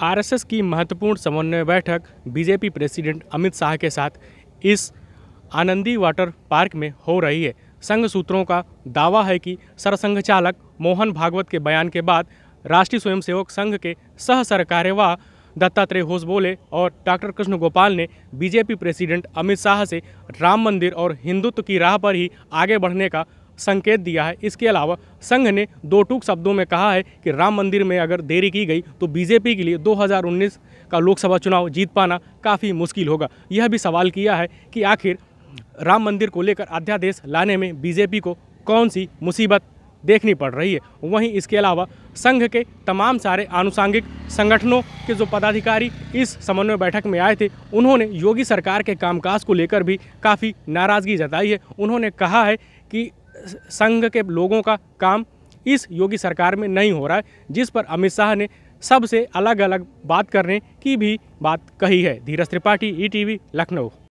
RSS की महत्वपूर्ण समन्वय बैठक बीजेपी प्रेसिडेंट अमित शाह के साथ इस आनंदी वाटर पार्क में हो रही है संघ सूत्रों का दावा है कि सरसंघ चालक मोहन भागवत के बयान के बाद राष्ट्रीय स्वयंसेवक संघ के सह सरकार्यवाह दत्तात्रेय दत्तात्रेय बोले और डॉक्टर कृष्ण गोपाल ने बीजेपी प्रेसिडेंट अमित शाह से राम मंदिर और हिंदुत्व की राह पर ही आगे बढ़ने का संकेत दिया है इसके अलावा संघ ने दो टूक शब्दों में कहा है कि राम मंदिर में अगर देरी की गई तो बीजेपी के लिए 2019 का लोकसभा चुनाव जीत पाना काफ़ी मुश्किल होगा यह भी सवाल किया है कि आखिर राम मंदिर को लेकर अध्यादेश लाने में बीजेपी को कौन सी मुसीबत देखनी पड़ रही है वहीं इसके अलावा संघ के तमाम सारे आनुषांगिक संगठनों के जो पदाधिकारी इस समन्वय बैठक में आए थे उन्होंने योगी सरकार के कामकाज को लेकर भी काफ़ी नाराज़गी जताई है उन्होंने कहा है कि संघ के लोगों का काम इस योगी सरकार में नहीं हो रहा है जिस पर अमित शाह ने सबसे अलग अलग बात करने की भी बात कही है धीरज त्रिपाठी ई e लखनऊ